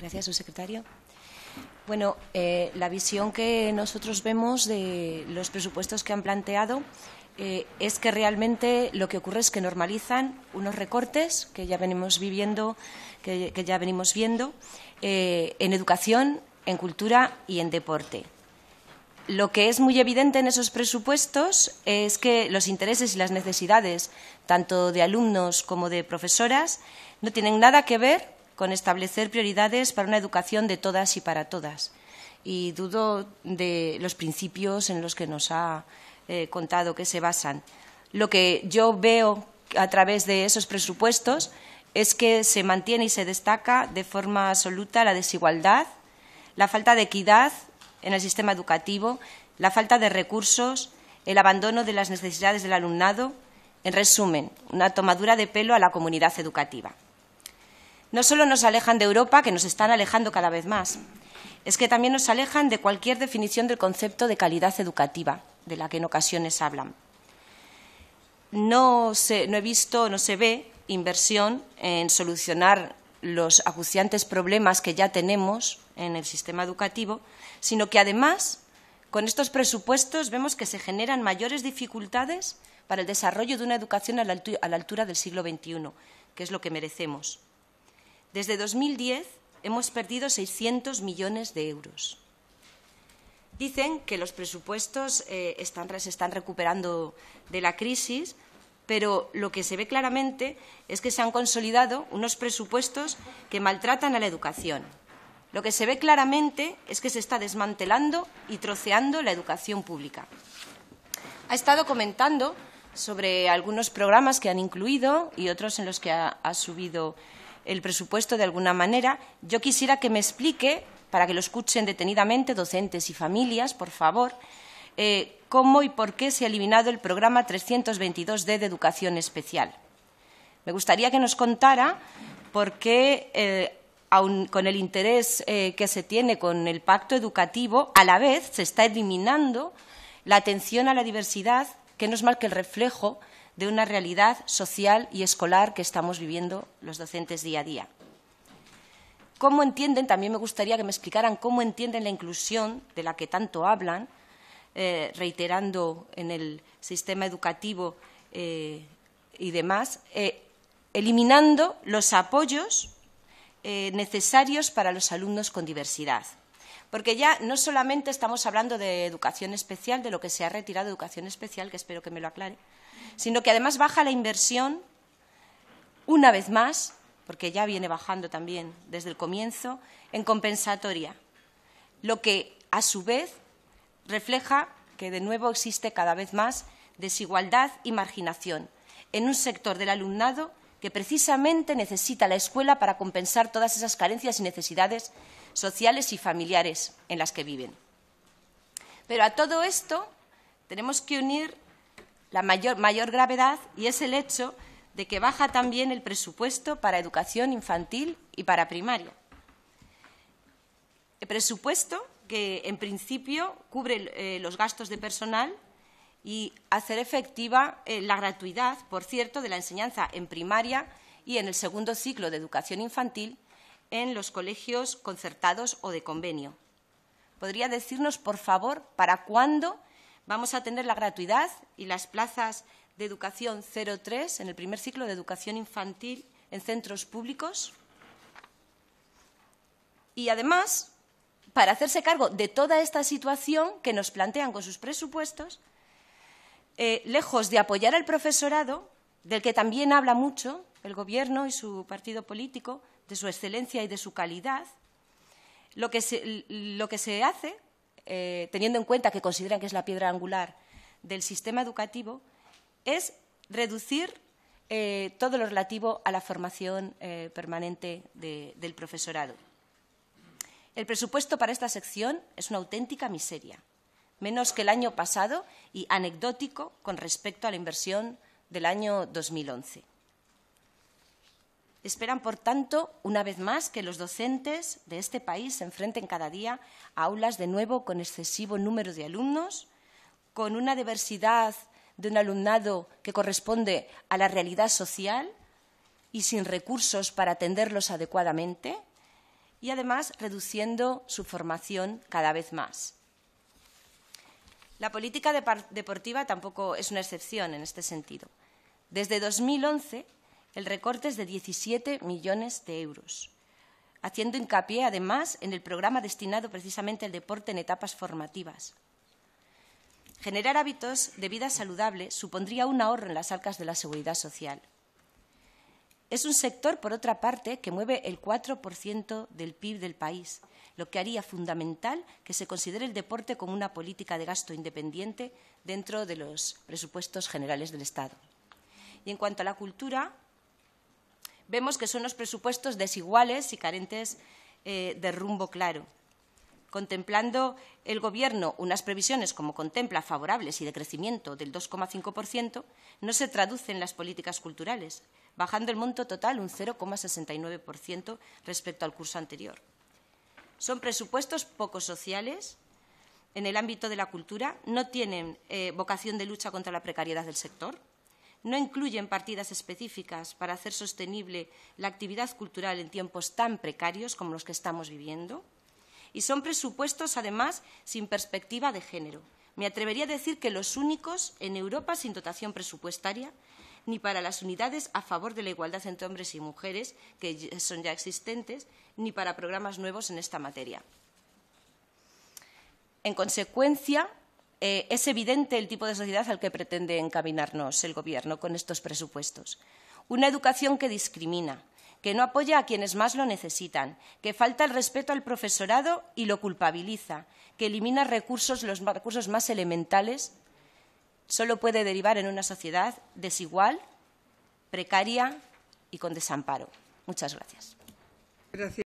Gracias, secretario. Bueno, eh, la visión que nosotros vemos de los presupuestos que han planteado eh, es que realmente lo que ocurre es que normalizan unos recortes que ya venimos viviendo, que, ya venimos viendo eh, en educación, en cultura y en deporte. Lo que es muy evidente en esos presupuestos es que los intereses y las necesidades, tanto de alumnos como de profesoras, no tienen nada que ver con establecer prioridades para una educación de todas y para todas. Y dudo de los principios en los que nos ha eh, contado que se basan. Lo que yo veo a través de esos presupuestos es que se mantiene y se destaca de forma absoluta la desigualdad, la falta de equidad en el sistema educativo, la falta de recursos, el abandono de las necesidades del alumnado, en resumen, una tomadura de pelo a la comunidad educativa. No solo nos alejan de Europa, que nos están alejando cada vez más, es que también nos alejan de cualquier definición del concepto de calidad educativa, de la que en ocasiones hablan. No, se, he visto, no se ve inversión en solucionar los acuciantes problemas que ya tenemos en el sistema educativo, sino que además con estos presupuestos vemos que se generan mayores dificultades para el desarrollo de una educación a la, altura del siglo XXI, que es lo que merecemos. Desde 2010 hemos perdido 600 millones de euros. Dicen que los presupuestos eh, están, se están recuperando de la crisis, pero lo que se ve claramente es que se han consolidado unos presupuestos que maltratan a la educación. Lo que se ve claramente es que se está desmantelando y troceando la educación pública. Ha estado comentando sobre algunos programas que han incluido y otros en los que ha subido el presupuesto de alguna manera. Yo quisiera que me explique, para que lo escuchen detenidamente docentes y familias, por favor, eh, cómo y por qué se ha eliminado el programa 322D de Educación Especial. Me gustaría que nos contara por qué, eh, con el interés eh, que se tiene con el pacto educativo, a la vez se está eliminando la atención a la diversidad, que no es más que el reflejo de una realidad social y escolar que estamos viviendo los docentes día a día. ¿Cómo entienden? También me gustaría que me explicaran cómo entienden la inclusión de la que tanto hablan, eh, reiterando en el sistema educativo eh, y demás, eh, eliminando los apoyos necesarios para los alumnos con diversidad porque ya no solamente estamos hablando de educación especial, de lo que se ha retirado de educación especial, que espero que me lo aclare, sino que además baja la inversión una vez más, porque ya viene bajando también desde el comienzo, en compensatoria, lo que a su vez refleja que de nuevo existe cada vez más desigualdad y marginación en un sector del alumnado que precisamente necesita la escuela para compensar todas esas carencias y necesidades sociales y familiares en las que viven. Pero a todo esto tenemos que unir la mayor, gravedad y es el hecho de que baja también el presupuesto para educación infantil y para primaria. El presupuesto que, en principio, cubre eh, los gastos de personal y hacer efectiva eh, la gratuidad, por cierto, de la enseñanza en primaria y en el segundo ciclo de educación infantil en los colegios concertados o de convenio. ¿Podría decirnos, por favor, para cuándo vamos a tener la gratuidad y las plazas de educación 03 en el primer ciclo de educación infantil en centros públicos? Y además, para hacerse cargo de toda esta situación que nos plantean con sus presupuestos, eh, lejos de apoyar al profesorado, del que también habla mucho el Gobierno y su partido político, de su excelencia y de su calidad, lo que se, hace, eh, teniendo en cuenta que consideran que es la piedra angular del sistema educativo, es reducir eh, todo lo relativo a la formación eh, permanente del profesorado. El presupuesto para esta sección es una auténtica miseria, menos que el año pasado y anecdótico con respecto a la inversión del año 2011. Esperan, por tanto, una vez más que los docentes de este país se enfrenten cada día a aulas de nuevo con excesivo número de alumnos, con una diversidad de un alumnado que corresponde a la realidad social y sin recursos para atenderlos adecuadamente, y además reduciendo su formación cada vez más. La política deportiva tampoco es una excepción en este sentido. Desde 2011, el recorte es de 17 millones de euros, haciendo hincapié, además, en el programa destinado precisamente al deporte en etapas formativas. Generar hábitos de vida saludable supondría un ahorro en las arcas de la seguridad social. Es un sector, por otra parte, que mueve el 4% del PIB del país, lo que haría fundamental que se considere el deporte como una política de gasto independiente dentro de los presupuestos generales del Estado. Y en cuanto a la cultura, vemos que son los presupuestos desiguales y carentes eh, de rumbo claro. Contemplando el Gobierno unas previsiones, como contempla, favorables y de crecimiento del 2,5%, no se traducen las políticas culturales, bajando el monto total un 0,69% respecto al curso anterior. Son presupuestos poco sociales en el ámbito de la cultura, no tienen eh, vocación de lucha contra la precariedad del sector, no incluyen partidas específicas para hacer sostenible la actividad cultural en tiempos tan precarios como los que estamos viviendo. Y son presupuestos, además, sin perspectiva de género. Me atrevería a decir que los únicos en Europa sin dotación presupuestaria, ni para las unidades a favor de la igualdad entre hombres y mujeres, que son ya existentes, ni para programas nuevos en esta materia. En consecuencia, eh, es evidente el tipo de sociedad al que pretende encaminarnos el Gobierno con estos presupuestos. Una educación que discrimina, que no apoya a quienes más lo necesitan, que falta el respeto al profesorado y lo culpabiliza, que elimina recursos, los recursos más elementales, solo puede derivar en una sociedad desigual, precaria y con desamparo. Muchas gracias.